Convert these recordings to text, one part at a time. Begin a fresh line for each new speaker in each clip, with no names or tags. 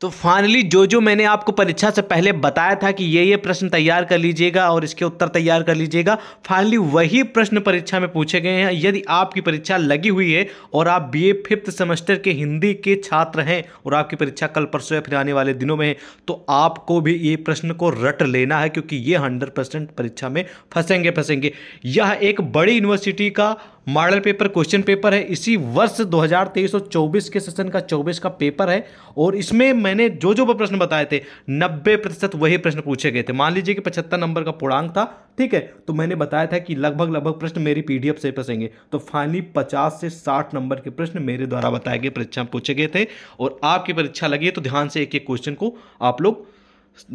तो फाइनली जो जो मैंने आपको परीक्षा से पहले बताया था कि ये ये प्रश्न तैयार कर लीजिएगा और इसके उत्तर तैयार कर लीजिएगा फाइनली वही प्रश्न परीक्षा में पूछे गए हैं यदि आपकी परीक्षा लगी हुई है और आप बीए फिफ्थ सेमेस्टर के हिंदी के छात्र हैं और आपकी परीक्षा कल परसों या फिर आने वाले दिनों में है तो आपको भी ये प्रश्न को रट लेना है क्योंकि ये हंड्रेड परीक्षा में फंसेंगे फंसेंगे यह एक बड़ी यूनिवर्सिटी का मॉडल पेपर क्वेश्चन पेपर है इसी वर्ष 2023 और 24 के सेशन का 24 का पेपर है और इसमें मैंने जो जो प्रश्न बताए थे 90 प्रतिशत वही प्रश्न पूछे गए थे मान लीजिए कि 75 नंबर का पूर्णांक था ठीक है तो मैंने बताया था कि लगभग लगभग प्रश्न मेरी पीडीएफ से फंसेंगे तो फाइनली 50 से 60 नंबर के प्रश्न मेरे द्वारा बताए गए परीक्षा पूछे गए थे और आपकी परीक्षा लगी है तो ध्यान से एक एक क्वेश्चन को आप लोग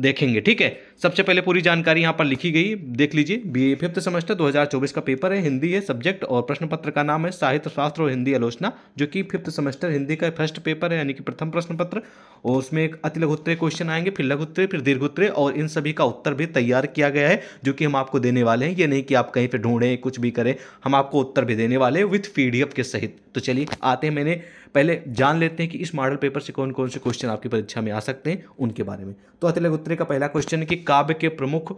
देखेंगे ठीक है सबसे पहले पूरी जानकारी यहाँ पर लिखी गई देख लीजिए बी ए फिफ्थ सेमेस्टर दो का पेपर है हिंदी है सब्जेक्ट और प्रश्न पत्र का नाम है साहित्य शास्त्र और हिंदी आलोचना जो कि फिफ्थ सेमेस्टर हिंदी का फर्स्ट पेपर है यानी कि प्रथम प्रश्न पत्र और उसमें एक अति लघुत्तरे क्वेश्चन आएंगे फिर लघुत्तरे फिर दीर्घोत्तरे और इन सभी का उत्तर भी तैयार किया गया है जो कि हम आपको देने वाले हैं ये नहीं कि आप कहीं पर ढूंढें कुछ भी करें हम आपको उत्तर भी देने वाले हैं विथ पी के सहित तो चलिए आते हैं मैंने पहले जान लेते हैं कि इस मॉडल पेपर से कौन कौन से क्वेश्चन आपकी परीक्षा में आ सकते हैं उनके बारे में तो अति लघुत्तरे का पहला क्वेश्चन है कि काव्य के प्रमुख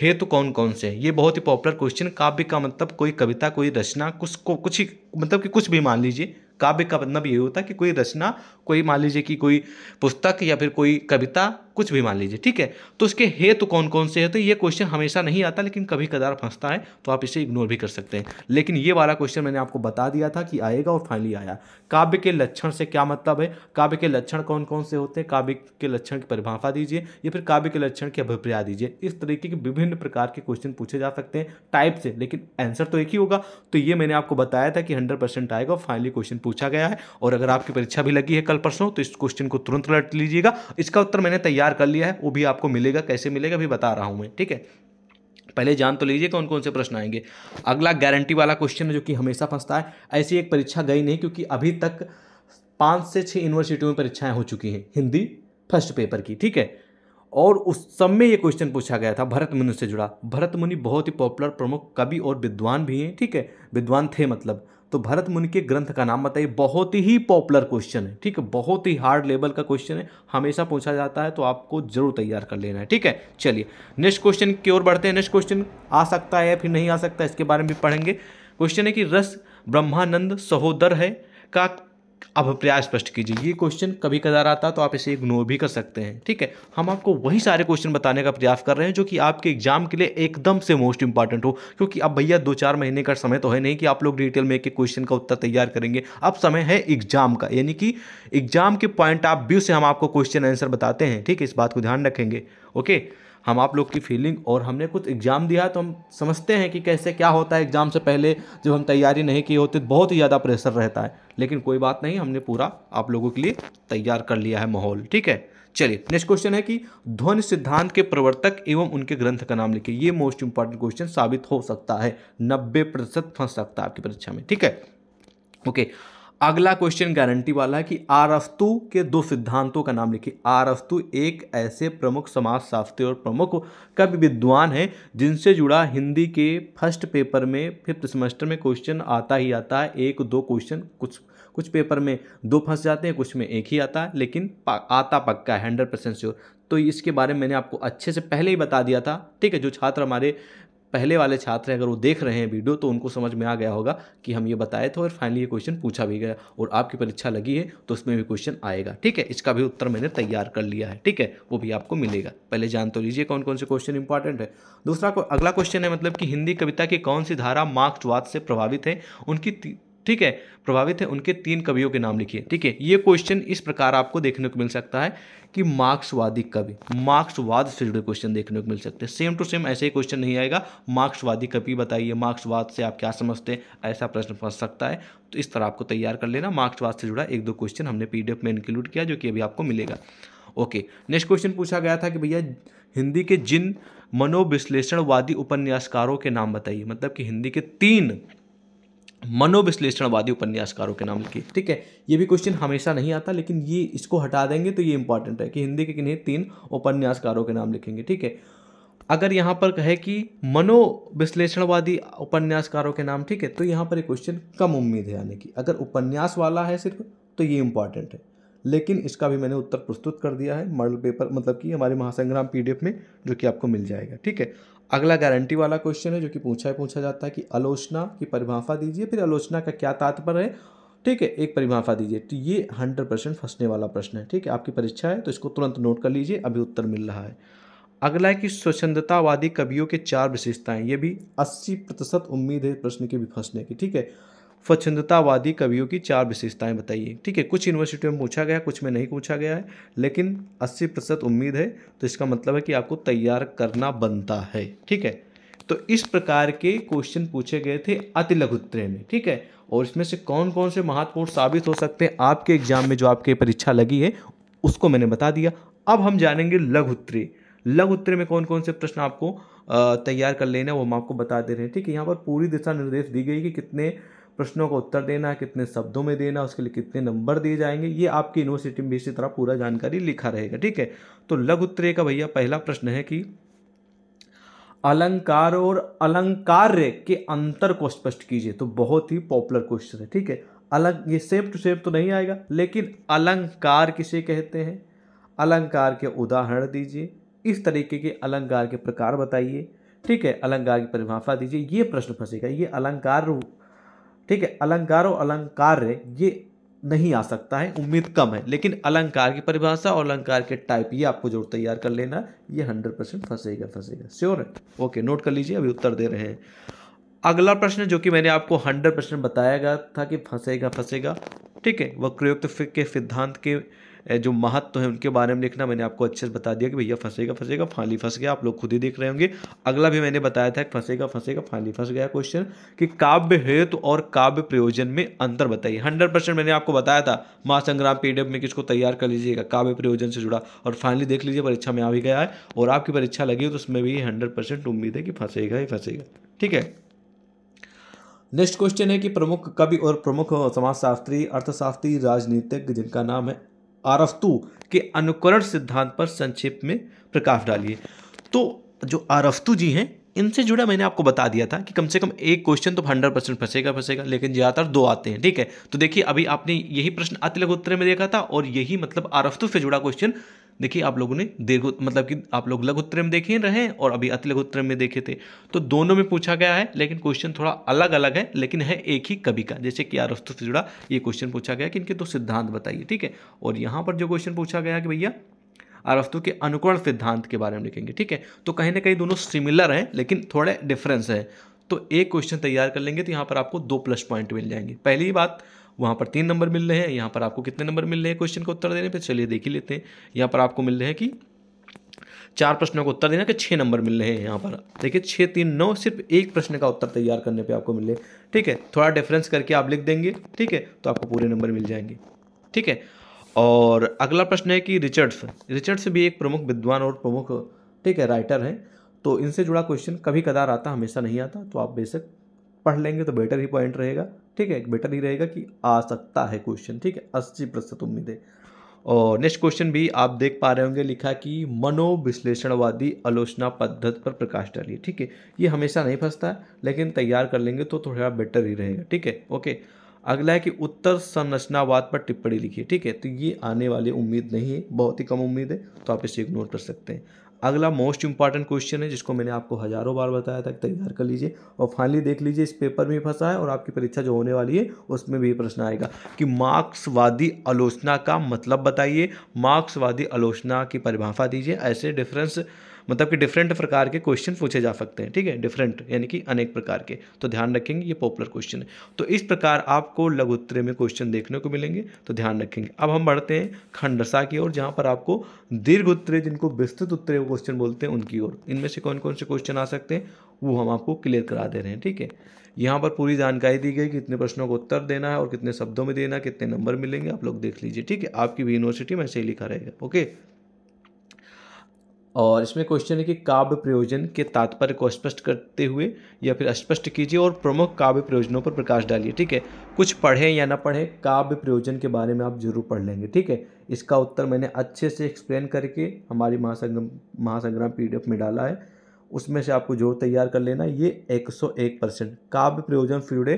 हेतु तो कौन कौन से ये बहुत ही पॉपुलर क्वेश्चन काव्य का मतलब कोई कविता कोई रचना कुछ को कुछ ही मतलब कि कुछ भी मान लीजिए काव्य का मतलब ये होता है कि कोई रचना कोई मान लीजिए कि कोई पुस्तक या फिर कोई कविता कुछ भी मान लीजिए ठीक है तो इसके हेतु तो कौन कौन से है तो ये क्वेश्चन हमेशा नहीं आता लेकिन कभी कदार फंसता है तो आप इसे इग्नोर भी कर सकते हैं लेकिन ये वाला क्वेश्चन मैंने आपको बता दिया था कि आएगा और फाइनली आया काव्य के लक्षण से क्या मतलब है काव्य के लक्षण कौन कौन से होते हैं काव्य के लक्षण की परिभाषा दीजिए या फिर काव्य के लक्षण की अभिप्राय दीजिए इस तरीके के विभिन्न प्रकार के क्वेश्चन पूछे जा सकते हैं टाइप से लेकिन आंसर तो एक ही होगा तो ये मैंने आपको बताया था कि हंड्रेड परसेंट आएगा फाइनली क्वेश्चन पूछा गया है और अगर आपकी परीक्षा भी लगी है कल परसों तो इस क्वेश्चन को तुरंत लट लीजिएगा इसका उत्तर मैंने तैयार तैयार कर लिया है वो भी आपको मिलेगा कैसे मिलेगा भी बता रहा हूँ मैं ठीक है पहले जान तो लीजिए कौन कौन से प्रश्न आएंगे अगला गारंटी वाला क्वेश्चन है जो कि हमेशा फंसता है ऐसी एक परीक्षा गई नहीं क्योंकि अभी तक पाँच से छः यूनिवर्सिटियों में परीक्षाएं हो चुकी हैं हिंदी फर्स्ट पेपर की ठीक है और उस सब में ये क्वेश्चन पूछा गया था भरत मुनि से जुड़ा भरत मुनि बहुत ही पॉपुलर प्रमुख कवि और विद्वान भी हैं ठीक है विद्वान थे मतलब तो भरत मुनि के ग्रंथ का नाम बताइए बहुत ही पॉपुलर क्वेश्चन है ठीक है बहुत ही हार्ड लेवल का क्वेश्चन है हमेशा पूछा जाता है तो आपको जरूर तैयार कर लेना है ठीक है चलिए नेक्स्ट क्वेश्चन की ओर बढ़ते हैं नेक्स्ट क्वेश्चन आ सकता है या फिर नहीं आ सकता इसके बारे में भी पढ़ेंगे क्वेश्चन है कि रस ब्रह्मानंद सहोदर है का अभिप्राय स्पष्ट कीजिए ये क्वेश्चन कभी कदार आता तो आप इसे इग्नोर भी कर सकते हैं ठीक है हम आपको वही सारे क्वेश्चन बताने का प्रयास कर रहे हैं जो कि आपके एग्जाम के लिए एकदम से मोस्ट इंपॉर्टेंट हो क्योंकि अब भैया दो चार महीने का समय तो है नहीं कि आप लोग डिटेल में एक एक क्वेश्चन का उत्तर तैयार करेंगे अब समय है एग्जाम का यानी कि एग्जाम के पॉइंट ऑफ व्यू से हम आपको क्वेश्चन आंसर बताते हैं ठीक है इस बात को ध्यान रखेंगे ओके हम आप लोग की फीलिंग और हमने कुछ एग्ज़ाम दिया तो हम समझते हैं कि कैसे क्या होता है एग्ज़ाम से पहले जब हम तैयारी नहीं की होती तो बहुत ही ज़्यादा प्रेशर रहता है लेकिन कोई बात नहीं हमने पूरा आप लोगों के लिए तैयार कर लिया है माहौल ठीक है चलिए नेक्स्ट क्वेश्चन है कि ध्वनि सिद्धांत के प्रवर्तक एवं उनके ग्रंथ का नाम लिखिए ये मोस्ट इंपॉर्टेंट क्वेश्चन साबित हो सकता है नब्बे प्रतिशत फंस सकता है आपकी परीक्षा में ठीक है ओके okay. अगला क्वेश्चन गारंटी वाला है कि आरस्तु के दो सिद्धांतों का नाम लिखिए आरस्तु एक ऐसे प्रमुख समाजशास्त्री और प्रमुख कवि विद्वान हैं जिनसे जुड़ा हिंदी के फर्स्ट पेपर में फिफ्थ सेमेस्टर में क्वेश्चन आता ही आता है एक दो क्वेश्चन कुछ कुछ पेपर में दो फंस जाते हैं कुछ में एक ही आता है लेकिन आता पक्का है हंड्रेड परसेंट श्योर तो इसके बारे में मैंने आपको अच्छे से पहले ही बता दिया था ठीक है जो छात्र हमारे पहले वाले छात्र अगर वो देख रहे हैं वीडियो तो उनको समझ में आ गया होगा कि हम ये बताए थे और फाइनली ये क्वेश्चन पूछा भी गया और आपकी परीक्षा लगी है तो उसमें भी क्वेश्चन आएगा ठीक है इसका भी उत्तर मैंने तैयार कर लिया है ठीक है वो भी आपको मिलेगा पहले जान तो लीजिए कौन कौन से क्वेश्चन इंपॉर्टेंट है दूसरा अगला क्वेश्चन है मतलब कि हिंदी कविता की कौन सी धारा मार्क्सवाद से प्रभावित है उनकी ठीक है प्रभावित है उनके तीन कवियों के नाम लिखिए ठीक है ये क्वेश्चन इस प्रकार आपको देखने को मिल सकता है कि मार्क्सवादी कवि मार्क्सवाद से जुड़े क्वेश्चन देखने को मिल सकते हैं सेम टू सेम ऐसे ही क्वेश्चन नहीं आएगा मार्क्सवादी कवि बताइए मार्क्सवाद से आप क्या समझते हैं ऐसा प्रश्न फंस सकता है तो इस तरह आपको तैयार कर लेना मार्क्सवाद से जुड़ा एक दो क्वेश्चन हमने पीडीएफ में इंक्लूड किया जो कि अभी आपको मिलेगा ओके नेक्स्ट क्वेश्चन पूछा गया था कि भैया हिंदी के जिन मनोविश्लेषणवादी उपन्यासकारों के नाम बताइए मतलब कि हिंदी के तीन मनोविश्लेषणवादी उपन्यासकारों के नाम की ठीक है ये भी क्वेश्चन हमेशा नहीं आता लेकिन ये इसको हटा देंगे तो ये इंपॉर्टेंट है कि हिंदी के किन्हीं तीन उपन्यासकारों के नाम लिखेंगे ठीक है अगर यहाँ पर कहे कि मनोविश्लेषणवादी उपन्यासकारों के नाम ठीक है तो यहाँ पर एक क्वेश्चन कम उम्मीद है आने की अगर उपन्यास वाला है सिर्फ तो ये इंपॉर्टेंट है लेकिन इसका भी मैंने उत्तर प्रस्तुत कर दिया है मॉडल पेपर मतलब कि हमारे महासंग्राम पीडीएफ में जो कि आपको मिल जाएगा ठीक है अगला गारंटी वाला क्वेश्चन है जो कि पूछा है पूछा जाता है कि आलोचना की परिभाषा दीजिए फिर आलोचना का क्या तात्पर्य है ठीक है एक परिभाषा दीजिए तो ये हंड्रेड परसेंट फंसने वाला प्रश्न है ठीक है आपकी परीक्षा है तो इसको तुरंत नोट कर लीजिए अभी उत्तर मिल रहा है अगला है कि स्वच्छंदतावादी कवियों के चार विशेषताएं ये भी अस्सी प्रतिशत उम्मीद है प्रश्न के भी फंसने की ठीक है स्वच्छंदतावादी कवियों की चार विशेषताएं बताइए ठीक है कुछ यूनिवर्सिटियों में पूछा गया कुछ में नहीं पूछा गया है लेकिन 80 प्रतिशत उम्मीद है तो इसका मतलब है कि आपको तैयार करना बनता है ठीक है तो इस प्रकार के क्वेश्चन पूछे गए थे अति लघुत्तरे में ठीक है और इसमें से कौन कौन से महत्वपूर्ण साबित हो सकते हैं आपके एग्जाम में जो आपके परीक्षा लगी है उसको मैंने बता दिया अब हम जानेंगे लघुत्तरी लघुत्तरी में कौन कौन से प्रश्न आपको तैयार कर लेना वो हम आपको बता दे रहे हैं ठीक है यहाँ पर पूरी दिशा निर्देश दी गई कि कितने प्रश्नों का उत्तर देना है कितने शब्दों में देना उसके लिए कितने नंबर दिए जाएंगे ये आपकी यूनिवर्सिटी में इसी तरह पूरा जानकारी लिखा रहेगा ठीक है तो लघु उत्तरीय का भैया पहला प्रश्न है कि अलंकार और अलंकार्य के अंतर को स्पष्ट कीजिए तो बहुत ही पॉपुलर क्वेश्चन है ठीक है अलग ये सेप टू सेप तो नहीं आएगा लेकिन अलंकार किसे कहते हैं अलंकार के उदाहरण दीजिए इस तरीके के अलंकार के प्रकार बताइए ठीक है अलंकार की परिभाषा दीजिए ये प्रश्न फंसेगा ये अलंकार ठीक है अलंकार और अलंकार ये नहीं आ सकता है उम्मीद कम है लेकिन अलंकार की परिभाषा और अलंकार के टाइप ये आपको जरूर तैयार कर लेना ये हंड्रेड परसेंट फंसेगा फंसेगा श्योर है ओके नोट कर लीजिए अभी उत्तर दे रहे हैं अगला प्रश्न जो कि मैंने आपको हंड्रेड परसेंट बताया गया था कि फंसेगा फंसेगा ठीक है वक्रयुक्त के सिद्धांत के जो महत्व है उनके बारे में लिखना मैंने आपको अच्छे से बता दिया कि भैया फंसेगा फंसेगा फाली फंस गया आप लोग खुद ही देख रहे होंगे अगला भी मैंने बताया था फंसेगा फंसेगा फाली फंस गया क्वेश्चन कि काव्य हेतु और काव्य प्रयोजन में अंतर बताइए हंड्रेड परसेंट मैंने आपको बताया था महासंग्राम पीडीएफ में किसको तैयार कर लीजिएगा काव्य प्रयोजन से जुड़ा और फाइनली देख लीजिए परीक्षा में आ भी गया है और आपकी परीक्षा लगी तो उसमें भी हंड्रेड परसेंट उम्मीद है कि फंसेगा ही फंसेगा ठीक है नेक्स्ट क्वेश्चन है कि प्रमुख कवि और प्रमुख समाजशास्त्री अर्थशास्त्री राजनीतिक जिनका नाम है आरस्तु के अनुकरण सिद्धांत पर संक्षेप में प्रकाश डालिए तो जो आरस्तु जी हैं इनसे जुड़ा मैंने आपको बता दिया था कि कम से कम एक क्वेश्चन तो हंड्रेड परसेंट फंसेगा फंसेगा लेकिन ज़्यादातर दो आते हैं ठीक है तो देखिए अभी आपने यही प्रश्न अतिलक उत्तर में देखा था और यही मतलब आरस्तु से जुड़ा क्वेश्चन देखिए आप लोगों ने दीर्घ मतलब कि आप लोग लघु उत्तर में देखे रहे और अभी अति लघु उत्तर में देखे थे तो दोनों में पूछा गया है लेकिन क्वेश्चन थोड़ा अलग अलग है लेकिन है एक ही कवि का जैसे कि आरस्तु से जुड़ा ये क्वेश्चन पूछा गया कि इनके दो तो सिद्धांत बताइए ठीक है और यहाँ पर जो क्वेश्चन पूछा गया कि भैया आरस्तु के अनुकरण सिद्धांत के बारे में लिखेंगे ठीक है तो कहीं ना कहीं दोनों सिमिलर हैं लेकिन थोड़े डिफरेंस है तो एक क्वेश्चन तैयार कर लेंगे तो यहाँ पर आपको दो प्लस पॉइंट मिल जाएंगे पहली बात वहाँ पर तीन नंबर मिल रहे हैं यहाँ पर आपको कितने नंबर मिल रहे हैं क्वेश्चन का उत्तर देने पर चलिए देख ही लेते हैं यहाँ पर आपको मिल रहे हैं कि चार प्रश्नों का उत्तर देना कि छः नंबर मिल रहे हैं यहाँ पर देखिए छः तीन नौ सिर्फ एक प्रश्न का उत्तर तैयार करने पे आपको मिले ठीक है थोड़ा डिफरेंस करके आप लिख देंगे ठीक है तो आपको पूरे नंबर मिल जाएंगे ठीक है और अगला प्रश्न है कि रिचर्ड्स रिचर्ड्स भी एक प्रमुख विद्वान और प्रमुख ठीक है राइटर हैं तो इनसे जुड़ा क्वेश्चन कभी कदार आता हमेशा नहीं आता तो आप बेशक पढ़ लेंगे तो बेटर ही पॉइंट रहेगा ठीक है बेटर ही रहेगा कि आ सकता है क्वेश्चन ठीक है अस्सी प्रतिशत उम्मीद है और नेक्स्ट क्वेश्चन भी आप देख पा रहे होंगे लिखा कि मनोविश्लेषणवादी आलोचना पद्धति पर प्रकाश डालिए ठीक है ये हमेशा नहीं फंसता है लेकिन तैयार कर लेंगे तो थोड़ा बेटर ही रहेगा ठीक है ओके अगला है कि उत्तर संरचनावाद पर टिप्पणी लिखिए ठीक है तो ये आने वाली उम्मीद नहीं है बहुत ही कम उम्मीद है तो आप इसे इग्नोर कर सकते हैं अगला मोस्ट इंपॉर्टेंट क्वेश्चन है जिसको मैंने आपको हज़ारों बार बताया था तैयार कर लीजिए और फाइनली देख लीजिए इस पेपर में फंसा है और आपकी परीक्षा जो होने वाली है उसमें भी प्रश्न आएगा कि मार्क्सवादी आलोचना का मतलब बताइए मार्क्सवादी आलोचना की परिभाषा दीजिए ऐसे डिफरेंस मतलब कि डिफरेंट प्रकार के क्वेश्चन पूछे जा सकते हैं ठीक है डिफरेंट यानी कि अनेक प्रकार के तो ध्यान रखेंगे ये पॉपुलर क्वेश्चन है तो इस प्रकार आपको लघु उत्तरे में क्वेश्चन देखने को मिलेंगे तो ध्यान रखेंगे अब हम बढ़ते हैं खंडसा की ओर जहाँ पर आपको दीर्घ उत्तरे जिनको विस्तृत उत्तरे क्वेश्चन बोलते हैं उनकी ओर इनमें से कौन कौन से क्वेश्चन आ सकते हैं वो हम आपको क्लियर करा दे रहे हैं ठीक है यहाँ पर पूरी जानकारी दी गई कि कितने प्रश्नों को उत्तर देना है और कितने शब्दों में देना है कितने नंबर मिलेंगे आप लोग देख लीजिए ठीक है आपकी भी यूनिवर्सिटी में ऐसे ही लिखा रहेगा ओके और इसमें क्वेश्चन है कि काव्य प्रयोजन के तात्पर्य को स्पष्ट करते हुए या फिर स्पष्ट कीजिए और प्रमुख काव्य प्रयोजनों पर प्रकाश डालिए ठीक है कुछ पढ़ें या ना पढ़ें काव्य प्रयोजन के बारे में आप जरूर पढ़ लेंगे ठीक है इसका उत्तर मैंने अच्छे से एक्सप्लेन करके हमारी महासंग्राम महासंग्राम पी में डाला है उसमें से आपको जो तैयार कर लेना ये एक परसेंट काव्य प्रयोजन फ्यूडे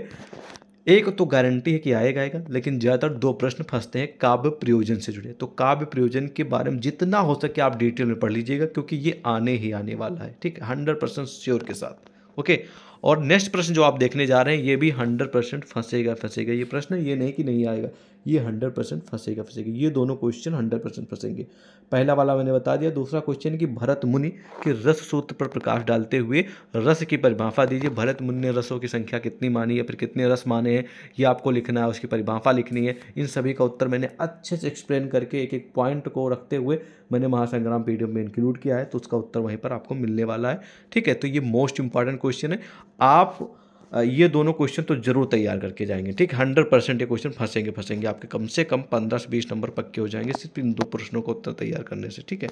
एक तो गारंटी है कि आएगा आएगा लेकिन ज़्यादातर दो प्रश्न फंसते हैं काव्य प्रयोजन से जुड़े तो काव्य प्रयोजन के बारे में जितना हो सके आप डिटेल में पढ़ लीजिएगा क्योंकि ये आने ही आने वाला है ठीक है हंड्रेड परसेंट श्योर के साथ ओके और नेक्स्ट प्रश्न जो आप देखने जा रहे हैं ये भी हंड्रेड परसेंट फंसेगा फंसेगा ये प्रश्न ये नहीं कि नहीं आएगा ये हंड्रेड परसेंट फंसेगा फंसेगा ये दोनों क्वेश्चन हंड्रेड परसेंट फंसेंगे पहला वाला मैंने बता दिया दूसरा क्वेश्चन कि भरत मुनि के रस सूत्र पर प्रकाश डालते हुए रस की परिभाषा दीजिए भरत मुनि ने रसों की संख्या कितनी मानी है फिर कितने रस माने हैं ये आपको लिखना है उसकी परिभाषा लिखनी है इन सभी का उत्तर मैंने अच्छे से एक्सप्लेन करके एक एक पॉइंट को रखते हुए मैंने महासंग्राम पी में इंक्लूड किया है तो उसका उत्तर वहीं पर आपको मिलने वाला है ठीक है तो ये मोस्ट इंपॉर्टेंट क्वेश्चन है आप ये दोनों क्वेश्चन तो जरूर तैयार करके जाएंगे ठीक हंड्रेड परसेंट ये क्वेश्चन फंसेंगे फंसेंगे आपके कम से कम पंद्रह से बीस नंबर पक्के हो जाएंगे सिर्फ इन दो प्रश्नों को उत्तर तैयार करने से ठीक है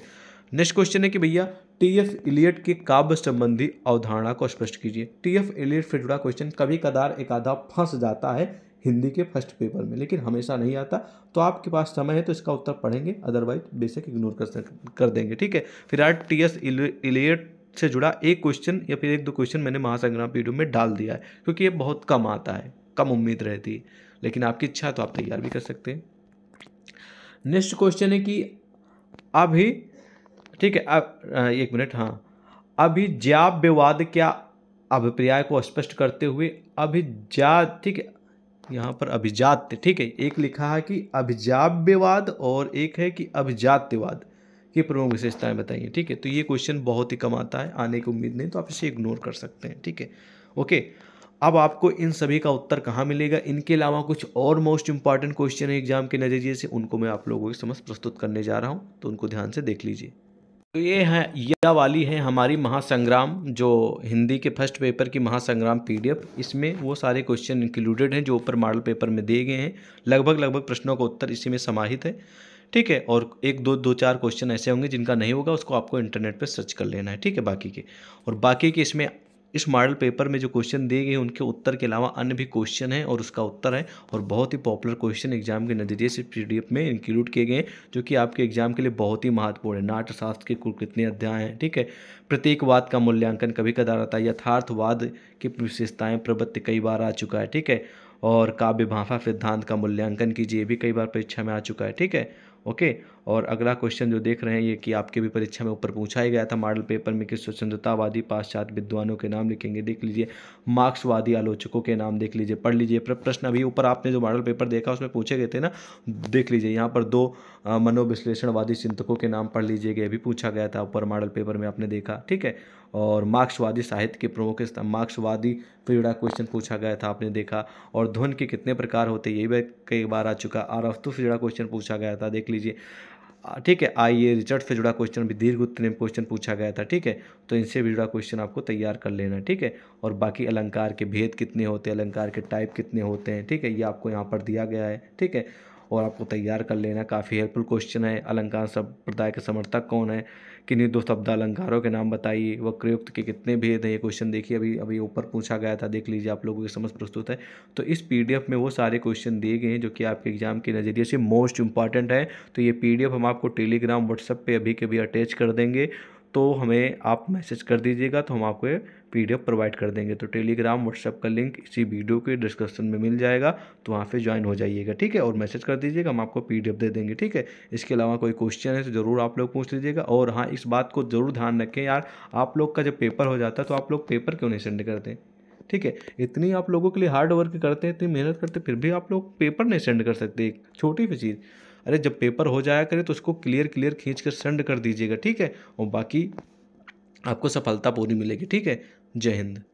नेक्स्ट क्वेश्चन है कि भैया टी एफ इलियट की काव्य संबंधी अवधारणा को स्पष्ट कीजिए टी एफ इलियट से जुड़ा क्वेश्चन कभी कदार एक आधा फंस जाता है हिंदी के फर्स्ट पेपर में लेकिन हमेशा नहीं आता तो आपके पास समय है तो इसका उत्तर पढ़ेंगे अदरवाइज बेसिक इग्नोर कर कर देंगे ठीक है फिर आज टी एस इलियट से जुड़ा एक क्वेश्चन या फिर एक दो क्वेश्चन मैंने महासंग्राम पी में डाल दिया है क्योंकि ये बहुत कम आता है कम उम्मीद रहती है लेकिन आपकी इच्छा तो आप तैयार भी कर सकते हैं नेक्स्ट क्वेश्चन है कि अभी ठीक है अब एक मिनट हाँ अभिज्ञाप विवाद क्या अभिप्राय को स्पष्ट करते हुए अभिजात ठीक है यहाँ पर अभिजात ठीक है एक लिखा है कि अभिजाव्यवाद और एक है कि अभिजात्यवाद ये प्रमुख विशेषताएं बताइए ठीक है तो ये क्वेश्चन बहुत ही कम आता है आने की उम्मीद नहीं तो आप इसे इग्नोर कर सकते हैं ठीक है ओके अब आपको इन सभी का उत्तर कहाँ मिलेगा इनके अलावा कुछ और मोस्ट इंपॉर्टेंट क्वेश्चन है एग्जाम के नजरिए से उनको मैं आप लोगों के समझ प्रस्तुत करने जा रहा हूँ तो उनको ध्यान से देख लीजिए तो ये है यह वाली है हमारी महासंग्राम जो हिंदी के फर्स्ट पेपर की महासंग्राम पीडीएफ इसमें वो सारे क्वेश्चन इंक्लूडेड हैं जो ऊपर मॉडल पेपर में दिए गए हैं लगभग लगभग प्रश्नों का उत्तर इसी में समाहित है ठीक है और एक दो दो चार क्वेश्चन ऐसे होंगे जिनका नहीं होगा उसको आपको इंटरनेट पर सर्च कर लेना है ठीक है बाकी के और बाकी के इसमें इस मॉडल पेपर में जो क्वेश्चन दिए गए उनके उत्तर के अलावा अन्य भी क्वेश्चन हैं और उसका उत्तर है और बहुत ही पॉपुलर क्वेश्चन एग्जाम के नज़रिए से पी में इंक्लूड किए गए हैं जो कि आपके एग्जाम के लिए बहुत ही महत्वपूर्ण है नाट्यशास्त्र के कुल कितने अध्याय हैं ठीक है प्रत्येकवाद का मूल्यांकन कभी कदार आता है यथार्थवाद की विशेषताएँ प्रवृत्ति कई बार आ चुका है ठीक है और काव्य भाषा सिद्धांत का मूल्यांकन कीजिए भी कई बार परीक्षा में आ चुका है ठीक है okay और अगला क्वेश्चन जो देख रहे हैं ये कि आपके भी परीक्षा में ऊपर पूछा ही गया था मॉडल पेपर में कि स्वतंत्रतावादी पाश्चात्य विद्वानों के नाम लिखेंगे देख लीजिए मार्क्सवादी आलोचकों के नाम देख लीजिए पढ़ लीजिए प्रश्न अभी ऊपर आपने जो मॉडल पेपर देखा उसमें पूछे गए थे ना देख लीजिए यहाँ पर दो मनोविश्लेषणवादी चिंतकों के नाम पढ़ लीजिए ये भी पूछा गया था ऊपर मॉडल पेपर में आपने देखा ठीक है और मार्क्सवादी साहित्य के प्रमुख स्तंभ मार्क्सवादी पीड़ा क्वेश्चन पूछा गया था आपने देखा और ध्वन के कितने प्रकार होते ये भी कई बार आ चुका आरफ्तु फिजड़ा क्वेश्चन पूछा गया था देख लीजिए ठीक है आइए रिचर्ड से जुड़ा क्वेश्चन भी दीर्घ उत्तरीय क्वेश्चन पूछा गया था ठीक है तो इनसे भी जुड़ा क्वेश्चन आपको तैयार कर लेना ठीक है और बाकी अलंकार के भेद कितने होते हैं अलंकार के टाइप कितने होते हैं ठीक है ये आपको यहाँ पर दिया गया है ठीक है और आपको तैयार कर लेना काफ़ी हेल्पफुल क्वेश्चन है अलंकार संप्रदाय के समर्थक कौन है किन्हीं दो शब्द अलंकारों के नाम बताइए व क्रयुक्त के कितने भेद हैं ये क्वेश्चन देखिए अभी अभी ऊपर पूछा गया था देख लीजिए आप लोगों की समझ प्रस्तुत है तो इस पी में वो सारे क्वेश्चन दिए गए हैं जो कि आपके एग्जाम के नज़रिए से मोस्ट इंपॉर्टेंट है तो ये पी हम आपको टेलीग्राम व्हाट्सएप पर अभी के भी अटैच कर देंगे तो हमें आप मैसेज कर दीजिएगा तो हम आपको ये पी प्रोवाइड कर देंगे तो टेलीग्राम व्हाट्सएप का लिंक इसी वीडियो के डिस्क्रिप्शन में मिल जाएगा तो वहाँ पे ज्वाइन हो जाइएगा ठीक है और मैसेज कर दीजिएगा हम आपको पी दे देंगे ठीक है इसके अलावा कोई क्वेश्चन है तो ज़रूर आप लोग पूछ लीजिएगा और हाँ इस बात को ज़रूर ध्यान रखें यार आप लोग का जब पेपर हो जाता है तो आप लोग पेपर क्यों नहीं सेंड करते ठीक है इतनी आप लोगों के लिए हार्ड वर्क करते हैं इतनी मेहनत करते फिर भी आप लोग पेपर नहीं सेंड कर सकते एक छोटी सी चीज़ अरे जब पेपर हो जाया करे तो उसको क्लियर क्लियर खींच कर सेंड कर दीजिएगा ठीक है और बाकी आपको सफलता पूरी मिलेगी ठीक है जय हिंद